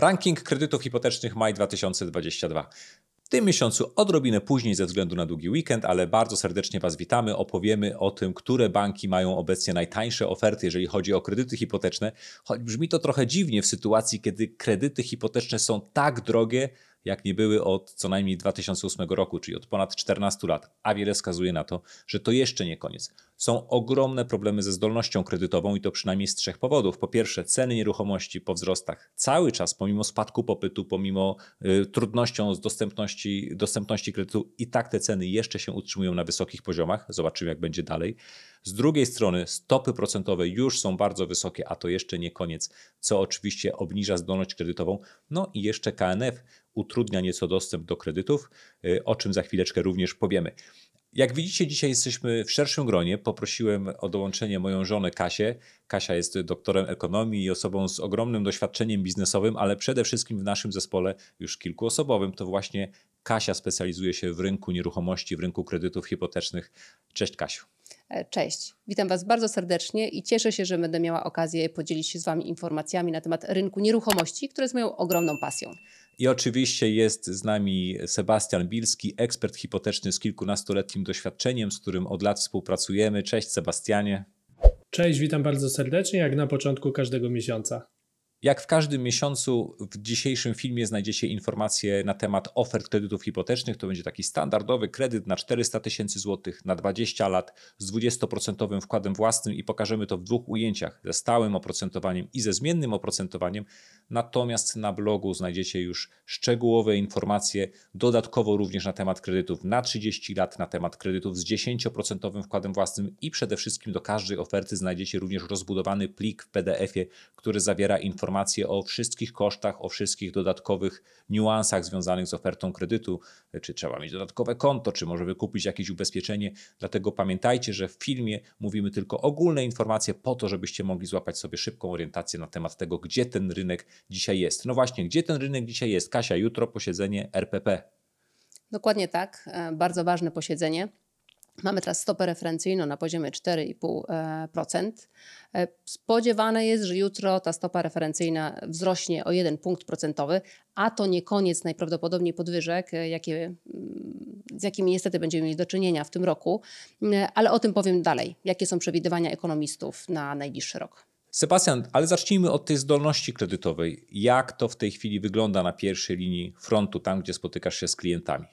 Ranking kredytów hipotecznych maj 2022. W tym miesiącu odrobinę później ze względu na długi weekend, ale bardzo serdecznie Was witamy. Opowiemy o tym, które banki mają obecnie najtańsze oferty, jeżeli chodzi o kredyty hipoteczne. Choć brzmi to trochę dziwnie w sytuacji, kiedy kredyty hipoteczne są tak drogie, jak nie były od co najmniej 2008 roku, czyli od ponad 14 lat, a wiele wskazuje na to, że to jeszcze nie koniec. Są ogromne problemy ze zdolnością kredytową i to przynajmniej z trzech powodów. Po pierwsze, ceny nieruchomości po wzrostach cały czas, pomimo spadku popytu, pomimo y, trudnością z dostępności, dostępności kredytu, i tak te ceny jeszcze się utrzymują na wysokich poziomach. Zobaczymy, jak będzie dalej. Z drugiej strony stopy procentowe już są bardzo wysokie, a to jeszcze nie koniec, co oczywiście obniża zdolność kredytową. No i jeszcze KNF utrudnia nieco dostęp do kredytów, y, o czym za chwileczkę również powiemy. Jak widzicie, dzisiaj jesteśmy w szerszym gronie. Poprosiłem o dołączenie moją żonę Kasię. Kasia jest doktorem ekonomii i osobą z ogromnym doświadczeniem biznesowym, ale przede wszystkim w naszym zespole już kilkuosobowym to właśnie Kasia specjalizuje się w rynku nieruchomości, w rynku kredytów hipotecznych. Cześć Kasiu. E, cześć, witam Was bardzo serdecznie i cieszę się, że będę miała okazję podzielić się z Wami informacjami na temat rynku nieruchomości, które jest moją ogromną pasją. I oczywiście jest z nami Sebastian Bilski, ekspert hipoteczny z kilkunastoletnim doświadczeniem, z którym od lat współpracujemy. Cześć Sebastianie. Cześć, witam bardzo serdecznie, jak na początku każdego miesiąca. Jak w każdym miesiącu w dzisiejszym filmie znajdziecie informacje na temat ofert kredytów hipotecznych. To będzie taki standardowy kredyt na 400 tysięcy złotych na 20 lat z 20% wkładem własnym i pokażemy to w dwóch ujęciach, ze stałym oprocentowaniem i ze zmiennym oprocentowaniem. Natomiast na blogu znajdziecie już szczegółowe informacje, dodatkowo również na temat kredytów na 30 lat, na temat kredytów z 10% wkładem własnym i przede wszystkim do każdej oferty znajdziecie również rozbudowany plik w PDF-ie, który zawiera informacje informacje o wszystkich kosztach, o wszystkich dodatkowych niuansach związanych z ofertą kredytu, czy trzeba mieć dodatkowe konto, czy może wykupić jakieś ubezpieczenie. Dlatego pamiętajcie, że w filmie mówimy tylko ogólne informacje po to, żebyście mogli złapać sobie szybką orientację na temat tego, gdzie ten rynek dzisiaj jest. No właśnie, gdzie ten rynek dzisiaj jest? Kasia, jutro posiedzenie RPP. Dokładnie tak, e, bardzo ważne posiedzenie. Mamy teraz stopę referencyjną na poziomie 4,5%. E, e, spodziewane jest, że jutro ta stopa referencyjna wzrośnie o 1 punkt procentowy, a to nie koniec najprawdopodobniej podwyżek, e, jakie, mm, z jakimi niestety będziemy mieli do czynienia w tym roku, ale o tym powiem dalej, jakie są przewidywania ekonomistów na najbliższy rok. Sebastian, ale zacznijmy od tej zdolności kredytowej. Jak to w tej chwili wygląda na pierwszej linii frontu, tam gdzie spotykasz się z klientami?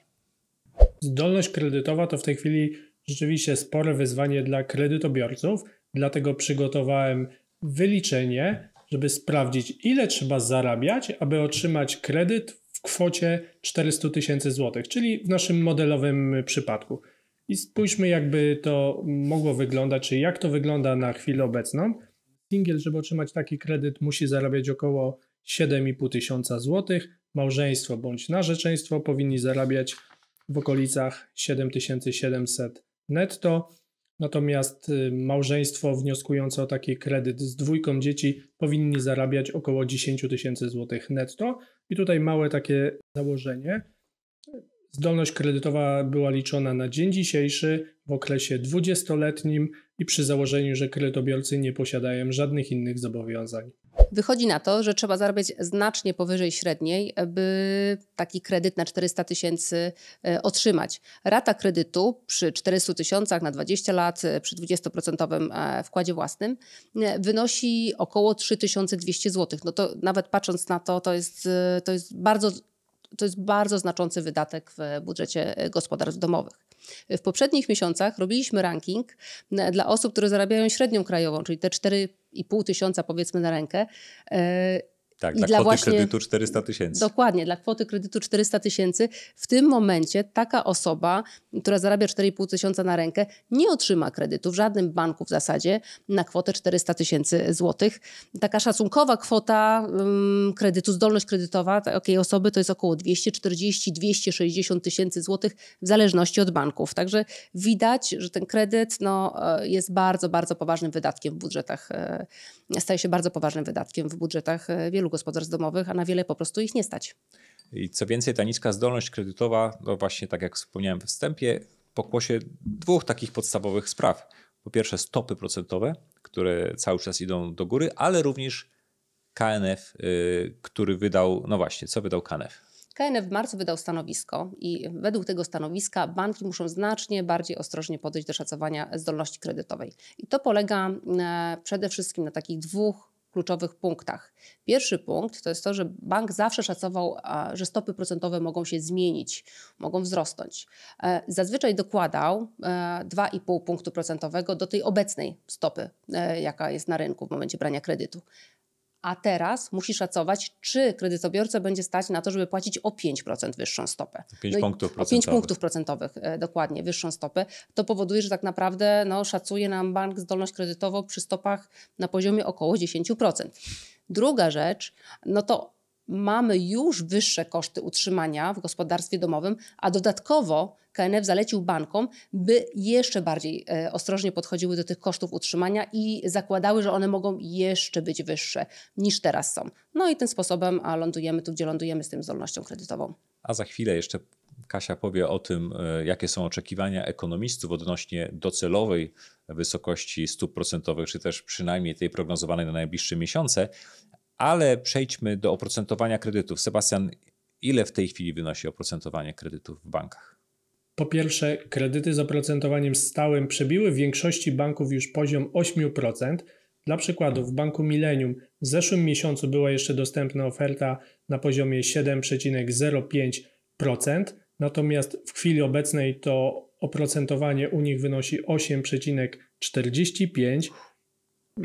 Zdolność kredytowa to w tej chwili rzeczywiście spore wyzwanie dla kredytobiorców, dlatego przygotowałem wyliczenie, żeby sprawdzić, ile trzeba zarabiać, aby otrzymać kredyt w kwocie 400 tysięcy złotych, czyli w naszym modelowym przypadku. I spójrzmy, jakby to mogło wyglądać, czy jak to wygląda na chwilę obecną. Singiel, żeby otrzymać taki kredyt, musi zarabiać około 7,5 tysiąca złotych. Małżeństwo bądź narzeczeństwo powinni zarabiać w okolicach 7700 netto. Natomiast y, małżeństwo wnioskujące o taki kredyt z dwójką dzieci powinni zarabiać około 10 tysięcy złotych netto. I tutaj małe takie założenie. Zdolność kredytowa była liczona na dzień dzisiejszy w okresie 20-letnim i przy założeniu, że kredytobiorcy nie posiadają żadnych innych zobowiązań. Wychodzi na to, że trzeba zarabiać znacznie powyżej średniej, by taki kredyt na 400 tysięcy e, otrzymać. Rata kredytu przy 400 tysiącach na 20 lat, e, przy 20% e, wkładzie własnym, wynosi około 3200 zł. No to nawet patrząc na to, to jest, to jest bardzo to jest bardzo znaczący wydatek w budżecie e, gospodarstw domowych. W poprzednich miesiącach robiliśmy ranking e, dla osób, które zarabiają średnią krajową, czyli te 4,5 tysiąca powiedzmy na rękę e, tak, I dla, kwoty właśnie, kredytu 400 tysięcy. Dokładnie, dla kwoty kredytu 400 tysięcy w tym momencie taka osoba, która zarabia 4,5 tysiąca na rękę, nie otrzyma kredytu w żadnym banku w zasadzie na kwotę 400 tysięcy złotych. Taka szacunkowa kwota um, kredytu, zdolność kredytowa takiej osoby to jest około 240-260 tysięcy złotych w zależności od banków. Także widać, że ten kredyt no, e, jest bardzo, bardzo poważnym wydatkiem w budżetach, e, staje się bardzo poważnym wydatkiem w budżetach e, wielu wielu gospodarstw domowych, a na wiele po prostu ich nie stać. I co więcej, ta niska zdolność kredytowa, no właśnie tak jak wspomniałem we wstępie, pokłosie dwóch takich podstawowych spraw. Po pierwsze stopy procentowe, które cały czas idą do góry, ale również KNF, y, który wydał, no właśnie, co wydał KNF? KNF w marcu wydał stanowisko i według tego stanowiska banki muszą znacznie bardziej ostrożnie podejść do szacowania zdolności kredytowej. I to polega e, przede wszystkim na takich dwóch kluczowych punktach. Pierwszy punkt to jest to, że bank zawsze szacował, że stopy procentowe mogą się zmienić, mogą wzrosnąć. E, zazwyczaj dokładał 2,5 e, punktu procentowego do tej obecnej stopy, e, jaka jest na rynku w momencie brania kredytu a teraz musi szacować, czy kredytobiorca będzie stać na to, żeby płacić o 5% wyższą stopę. 5 no punktów procentowych. O 5 punktów procentowych, dokładnie, wyższą stopę. To powoduje, że tak naprawdę no, szacuje nam bank zdolność kredytową przy stopach na poziomie około 10%. Druga rzecz, no to mamy już wyższe koszty utrzymania w gospodarstwie domowym, a dodatkowo KNF zalecił bankom, by jeszcze bardziej e, ostrożnie podchodziły do tych kosztów utrzymania i zakładały, że one mogą jeszcze być wyższe niż teraz są. No i tym sposobem lądujemy tu, gdzie lądujemy z tym zdolnością kredytową. A za chwilę jeszcze Kasia powie o tym, e, jakie są oczekiwania ekonomistów odnośnie docelowej wysokości stóp procentowych, czy też przynajmniej tej prognozowanej na najbliższe miesiące. Ale przejdźmy do oprocentowania kredytów. Sebastian, ile w tej chwili wynosi oprocentowanie kredytów w bankach? Po pierwsze, kredyty z oprocentowaniem stałym przebiły w większości banków już poziom 8%. Dla przykładu, w banku Millennium w zeszłym miesiącu była jeszcze dostępna oferta na poziomie 7,05%, natomiast w chwili obecnej to oprocentowanie u nich wynosi 8,45%.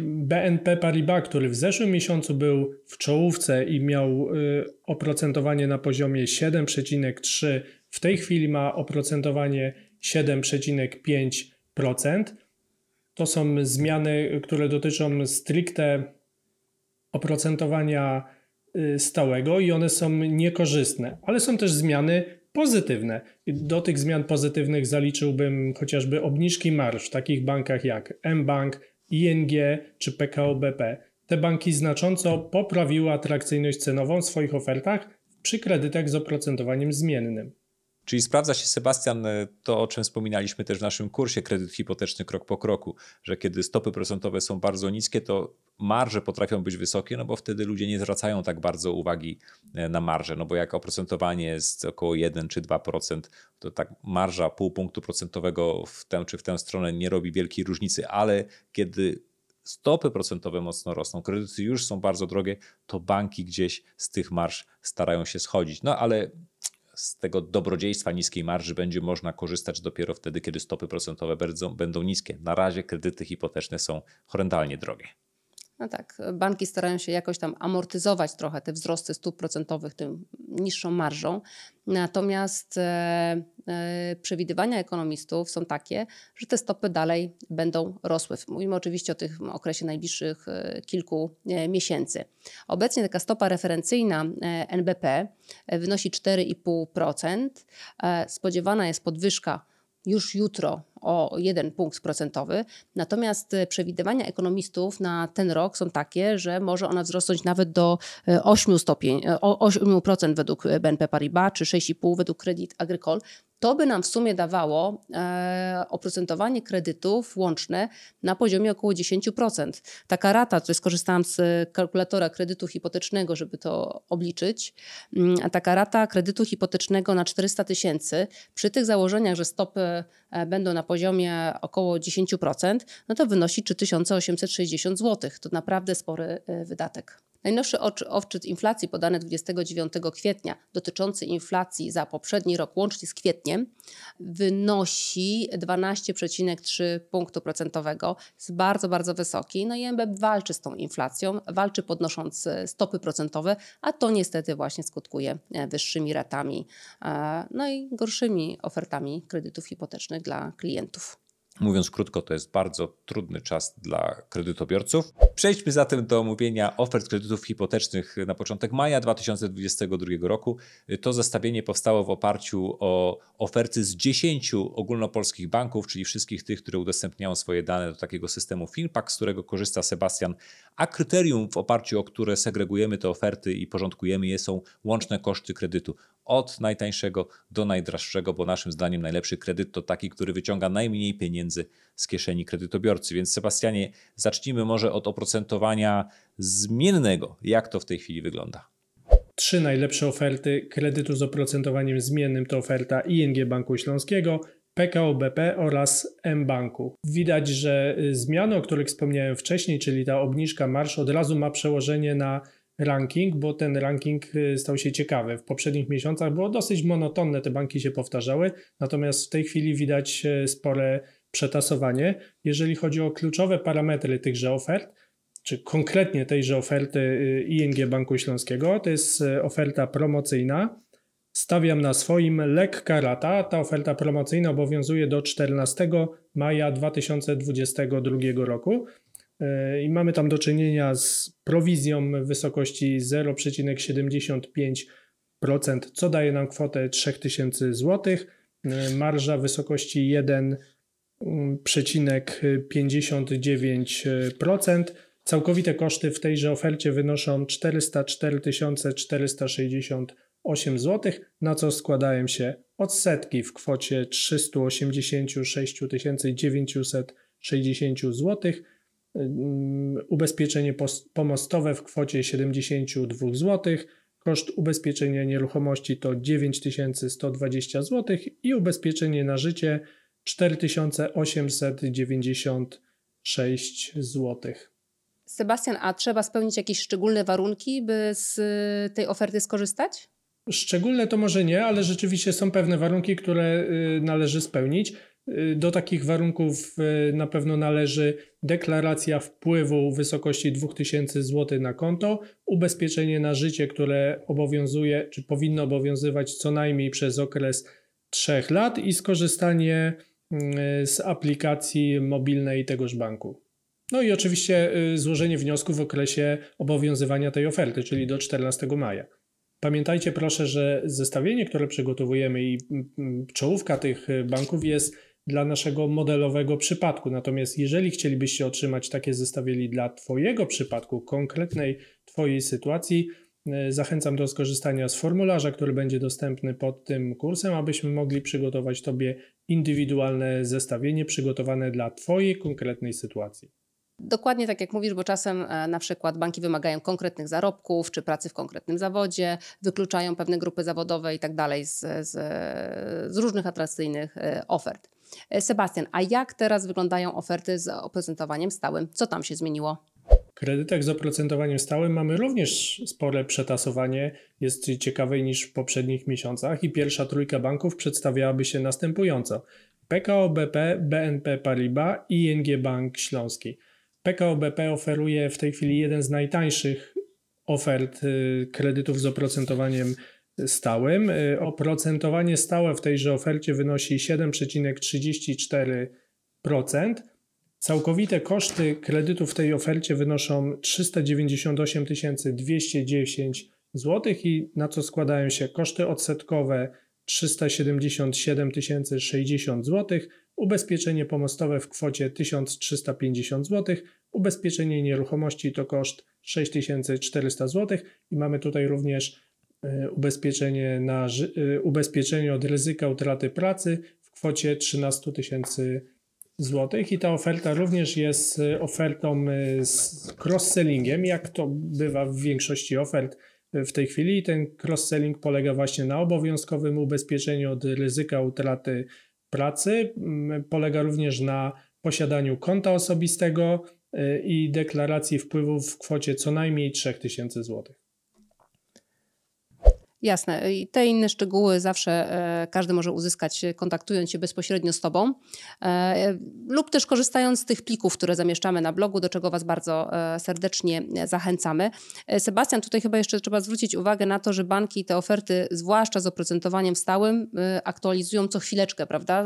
BNP Paribas, który w zeszłym miesiącu był w czołówce i miał y, oprocentowanie na poziomie 7,3, w tej chwili ma oprocentowanie 7,5%. To są zmiany, które dotyczą stricte oprocentowania y, stałego i one są niekorzystne, ale są też zmiany pozytywne. Do tych zmian pozytywnych zaliczyłbym chociażby obniżki marsz w takich bankach jak M-Bank, ING czy PKO BP. Te banki znacząco poprawiły atrakcyjność cenową w swoich ofertach przy kredytach z oprocentowaniem zmiennym. Czyli sprawdza się, Sebastian, e, to o czym wspominaliśmy też w naszym kursie kredyt hipoteczny krok po kroku, że kiedy stopy procentowe są bardzo niskie, to marże potrafią być wysokie, no bo wtedy ludzie nie zwracają tak bardzo uwagi e, na marże, no bo jak oprocentowanie jest około 1 czy 2%, to tak marża pół punktu procentowego w tę czy w tę stronę nie robi wielkiej różnicy, ale kiedy stopy procentowe mocno rosną, kredyty już są bardzo drogie, to banki gdzieś z tych marsz starają się schodzić. No ale z tego dobrodziejstwa niskiej marży będzie można korzystać dopiero wtedy, kiedy stopy procentowe będą, niskie. Na razie kredyty hipoteczne są horrendalnie drogie. No tak, banki starają się jakoś tam amortyzować trochę te wzrosty stóp procentowych tym niższą marżą. Natomiast e, e, przewidywania ekonomistów są takie, że te stopy dalej będą rosły. Mówimy oczywiście o tym okresie najbliższych e, kilku e, miesięcy. Obecnie taka stopa referencyjna e, NBP wynosi 4,5%. E, spodziewana jest podwyżka już jutro o jeden punkt procentowy. Natomiast e, przewidywania ekonomistów na ten rok są takie, że może ona wzrosnąć nawet do 8, e, stopień, 8% e, według BNP Paribas czy 6,5% według Kredyt Agricole. To by nam w sumie dawało e, oprocentowanie kredytów łączne na poziomie około 10%. Taka rata, tutaj skorzystałam z kalkulatora kredytu hipotecznego, żeby to obliczyć, mm, taka rata kredytu hipotecznego na 400 tysięcy przy tych założeniach, że stopy e, będą na poziomie około 10%, no to wynosi 3860 zł. To naprawdę spory e, wydatek. Najnowszy odczyt inflacji podany 29 kwietnia dotyczący inflacji za poprzedni rok łącznie z kwietniem wynosi 12,3 punktu procentowego. Jest bardzo, bardzo wysoki. No i MBP walczy z tą inflacją, walczy podnosząc e, stopy procentowe, a to niestety właśnie skutkuje e, wyższymi ratami, e, no i gorszymi ofertami kredytów hipotecznych dla klientów. Mówiąc krótko, to jest bardzo trudny czas dla kredytobiorców. Przejdźmy zatem do omówienia ofert kredytów hipotecznych na początek maja 2022 roku. To zestawienie powstało w oparciu o oferty z 10 ogólnopolskich banków, czyli wszystkich tych, które udostępniają swoje dane do takiego systemu FinPak, z którego korzysta Sebastian. A kryterium, w oparciu o które segregujemy te oferty i porządkujemy je, są łączne koszty kredytu od najtańszego do najdroższego, bo naszym zdaniem najlepszy kredyt to taki, który wyciąga najmniej pieniędzy z kieszeni kredytobiorcy. Więc Sebastianie, zacznijmy może od oprocentowania zmiennego. Jak to w tej chwili wygląda? Trzy najlepsze oferty kredytu z oprocentowaniem zmiennym to oferta ING Banku Śląskiego, PKO BP oraz M-Banku. Widać, że y, zmiany, o których wspomniałem wcześniej, czyli ta obniżka marsz od razu ma przełożenie na ranking, bo ten ranking y, stał się ciekawy. W poprzednich miesiącach było dosyć monotonne, te banki się powtarzały, natomiast w tej chwili widać y, spore przetasowanie. Jeżeli chodzi o kluczowe parametry tychże ofert, czy konkretnie tejże oferty y, ING Banku Śląskiego, to jest oferta promocyjna. Stawiam na swoim lekka rata. Ta oferta promocyjna obowiązuje do 14 maja 2022 roku i mamy tam do czynienia z prowizją w wysokości 0,75%, co daje nam kwotę 3000 zł, e, marża w wysokości 1,59%. Całkowite koszty w tejże ofercie wynoszą 404 468 zł, na co składają się odsetki w kwocie 386 960 zł ubezpieczenie pomostowe w kwocie 72 zł, koszt ubezpieczenia nieruchomości to 9120 zł i ubezpieczenie na życie 4896 zł. Sebastian, a trzeba spełnić jakieś szczególne warunki, by z y, tej oferty skorzystać? Szczególne to może nie, ale rzeczywiście są pewne warunki, które y, należy spełnić. Y, do takich warunków y, na pewno należy deklaracja wpływu w wysokości 2000 zł na konto, ubezpieczenie na życie, które obowiązuje czy powinno obowiązywać co najmniej przez okres 3 lat i skorzystanie y, z aplikacji mobilnej tegoż banku. No i oczywiście złożenie wniosku w okresie obowiązywania tej oferty, czyli do 14 maja. Pamiętajcie proszę, że zestawienie, które przygotowujemy i mm, mm, czołówka tych banków jest dla naszego modelowego przypadku. Natomiast jeżeli chcielibyście otrzymać takie zestawienie dla Twojego przypadku, konkretnej Twojej sytuacji, e, zachęcam do skorzystania z formularza, który będzie dostępny pod tym kursem, abyśmy mogli przygotować Tobie indywidualne zestawienie przygotowane dla Twojej konkretnej sytuacji. Dokładnie tak jak mówisz, bo czasem e, na przykład banki wymagają konkretnych zarobków czy pracy w konkretnym zawodzie, wykluczają pewne grupy zawodowe i tak dalej z różnych atrakcyjnych e, ofert. E, Sebastian, a jak teraz wyglądają oferty z oprocentowaniem stałym? Co tam się zmieniło? W kredytach z oprocentowaniem stałym mamy również spore przetasowanie, jest ciekawej niż w poprzednich miesiącach i pierwsza trójka banków przedstawiałaby się następująco. PKO BP, BNP Paribas i ING Bank Śląski. PKO BP oferuje w tej chwili jeden z najtańszych ofert y, kredytów z oprocentowaniem stałym. Y, oprocentowanie stałe w tejże ofercie wynosi 7,34%. Całkowite koszty kredytu w tej ofercie wynoszą 398 210 zł i na co składają się koszty odsetkowe 377 060 zł, ubezpieczenie pomostowe w kwocie 1350 zł, ubezpieczenie nieruchomości to koszt 6400 zł i mamy tutaj również E, ubezpieczenie, na, e, ubezpieczenie od ryzyka utraty pracy w kwocie 13 tysięcy złotych i ta oferta również jest e, ofertą z cross-sellingiem, jak to bywa w większości ofert w tej chwili i ten cross-selling polega właśnie na obowiązkowym ubezpieczeniu od ryzyka utraty pracy, polega również na posiadaniu konta osobistego i deklaracji wpływów w kwocie co najmniej 3000 złotych. Jasne. I te inne szczegóły zawsze e, każdy może uzyskać e, kontaktując się bezpośrednio z Tobą e, lub też korzystając z tych plików, które zamieszczamy na blogu, do czego Was bardzo serdecznie zachęcamy. Sebastian, tutaj chyba jeszcze trzeba zwrócić uwagę na to, że banki te oferty, zwłaszcza z oprocentowaniem stałym, aktualizują co chwileczkę, prawda?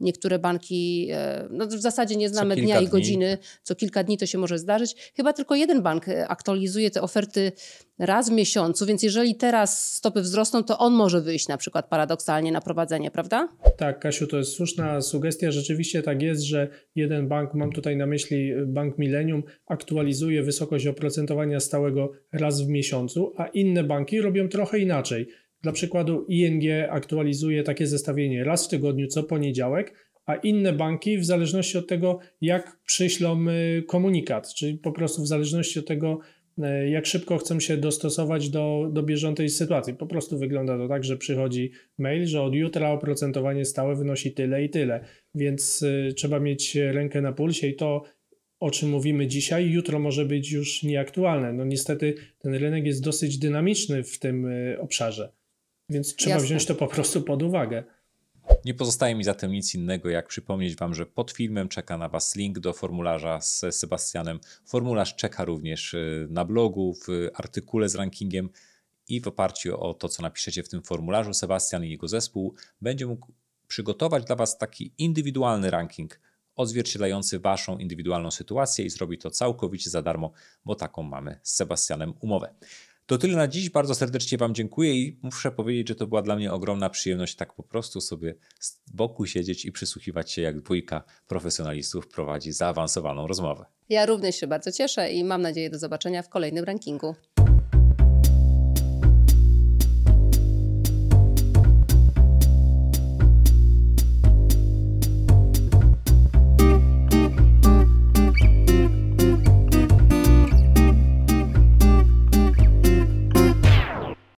Niektóre banki, no w zasadzie nie znamy dnia i godziny, co kilka dni to się może zdarzyć. Chyba tylko jeden bank aktualizuje te oferty raz w miesiącu, więc jeżeli teraz stopy wzrosną, to on może wyjść na przykład paradoksalnie na prowadzenie, prawda? Tak, Kasiu, to jest słuszna sugestia. Rzeczywiście tak jest, że jeden bank, mam tutaj na myśli y, bank Millennium, aktualizuje wysokość oprocentowania stałego raz w miesiącu, a inne banki robią trochę inaczej. Dla przykładu ING aktualizuje takie zestawienie raz w tygodniu, co poniedziałek, a inne banki w zależności od tego, jak przyślą y, komunikat, czyli po prostu w zależności od tego, E, jak szybko chcą się dostosować do, do bieżącej sytuacji. Po prostu wygląda to tak, że przychodzi mail, że od jutra oprocentowanie stałe wynosi tyle i tyle, więc e, trzeba mieć rękę na pulsie i to, o czym mówimy dzisiaj, jutro może być już nieaktualne. No niestety ten rynek jest dosyć dynamiczny w tym e, obszarze, więc trzeba Jasne. wziąć to po prostu pod uwagę. Nie pozostaje mi zatem nic innego, jak przypomnieć Wam, że pod filmem czeka na Was link do formularza z Sebastianem. Formularz czeka również y, na blogu, w artykule z rankingiem i w oparciu o to, co napiszecie w tym formularzu, Sebastian i jego zespół będzie mógł przygotować dla Was taki indywidualny ranking odzwierciedlający Waszą indywidualną sytuację i zrobi to całkowicie za darmo, bo taką mamy z Sebastianem umowę. To tyle na dziś. Bardzo serdecznie Wam dziękuję i muszę powiedzieć, że to była dla mnie ogromna przyjemność tak po prostu sobie z boku siedzieć i przysłuchiwać się, jak dwójka profesjonalistów prowadzi zaawansowaną rozmowę. Ja również się bardzo cieszę i mam nadzieję do zobaczenia w kolejnym rankingu.